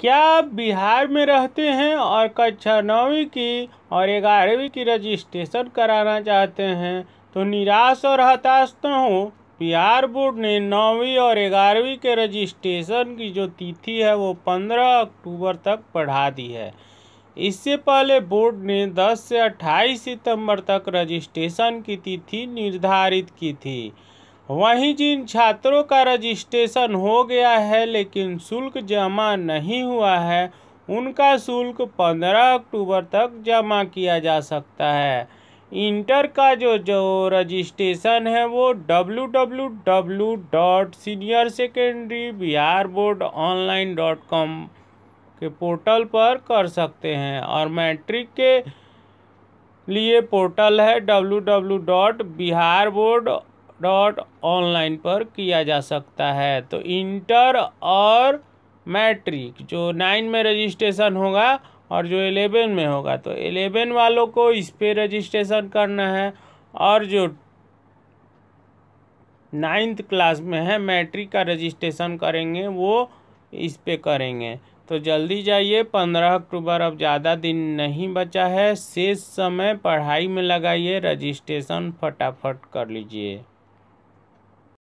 क्या आप बिहार में रहते हैं और कक्षा नौवीं की और ग्यारहवीं की रजिस्ट्रेशन कराना चाहते हैं तो निराश और हताश तो हो बिहार बोर्ड ने नौवीं और ग्यारहवीं के रजिस्ट्रेशन की जो तिथि है वो पंद्रह अक्टूबर तक बढ़ा दी है इससे पहले बोर्ड ने 10 से 28 सितंबर तक रजिस्ट्रेशन की तिथि निर्धारित की थी वहीं जिन छात्रों का रजिस्ट्रेशन हो गया है लेकिन शुल्क जमा नहीं हुआ है उनका शुल्क 15 अक्टूबर तक जमा किया जा सकता है इंटर का जो जो रजिस्ट्रेशन है वो W W W dot senior secondary Bihar board online dot com के पोर्टल पर कर सकते हैं और मैट्रिक के लिए पोर्टल है W W dot Bihar board dot online पर किया जा सकता है तो इंटर और मैट्रिक जो नाइन में रजिस्ट्रेशन होगा और जो एलेवन में होगा तो एलेवन वालों को इस पर रजिस्ट्रेशन करना है और जो नाइन्थ क्लास में है मैट्रिक का रजिस्ट्रेशन करेंगे वो इस पर करेंगे तो जल्दी जाइए पंद्रह अक्टूबर अब ज़्यादा दिन नहीं बचा है शेष समय पढ़ाई में लगाइए रजिस्ट्रेशन फटाफट कर लीजिए